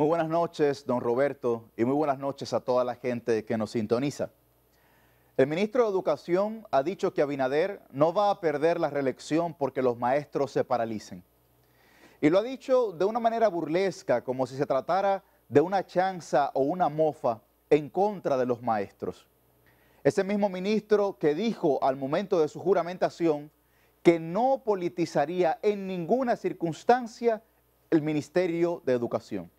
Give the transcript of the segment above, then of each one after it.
Muy buenas noches, don Roberto, y muy buenas noches a toda la gente que nos sintoniza. El ministro de Educación ha dicho que Abinader no va a perder la reelección porque los maestros se paralicen. Y lo ha dicho de una manera burlesca, como si se tratara de una chanza o una mofa en contra de los maestros. Ese mismo ministro que dijo al momento de su juramentación que no politizaría en ninguna circunstancia el Ministerio de Educación.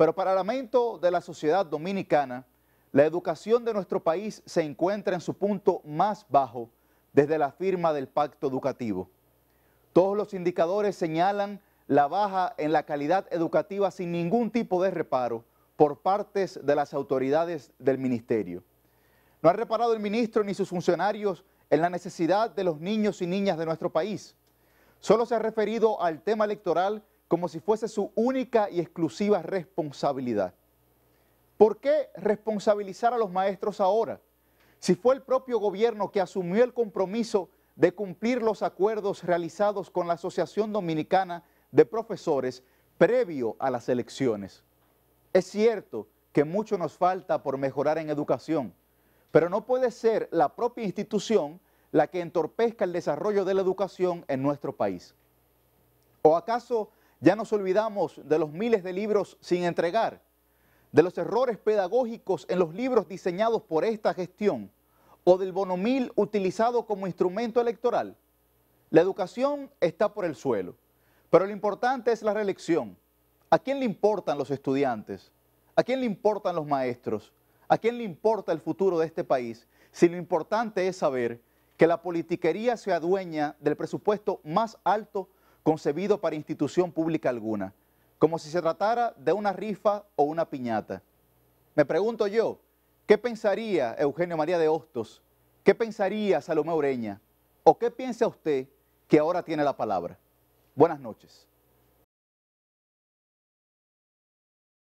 Pero para lamento de la sociedad dominicana, la educación de nuestro país se encuentra en su punto más bajo desde la firma del pacto educativo. Todos los indicadores señalan la baja en la calidad educativa sin ningún tipo de reparo por partes de las autoridades del ministerio. No ha reparado el ministro ni sus funcionarios en la necesidad de los niños y niñas de nuestro país. Solo se ha referido al tema electoral como si fuese su única y exclusiva responsabilidad. ¿Por qué responsabilizar a los maestros ahora? Si fue el propio gobierno que asumió el compromiso de cumplir los acuerdos realizados con la Asociación Dominicana de Profesores previo a las elecciones. Es cierto que mucho nos falta por mejorar en educación, pero no puede ser la propia institución la que entorpezca el desarrollo de la educación en nuestro país. ¿O acaso ya nos olvidamos de los miles de libros sin entregar, de los errores pedagógicos en los libros diseñados por esta gestión o del bonomil utilizado como instrumento electoral. La educación está por el suelo, pero lo importante es la reelección. ¿A quién le importan los estudiantes? ¿A quién le importan los maestros? ¿A quién le importa el futuro de este país? Si lo importante es saber que la politiquería se adueña del presupuesto más alto concebido para institución pública alguna, como si se tratara de una rifa o una piñata. Me pregunto yo, ¿qué pensaría Eugenio María de Hostos? ¿Qué pensaría Salomé Ureña? ¿O qué piensa usted que ahora tiene la palabra? Buenas noches.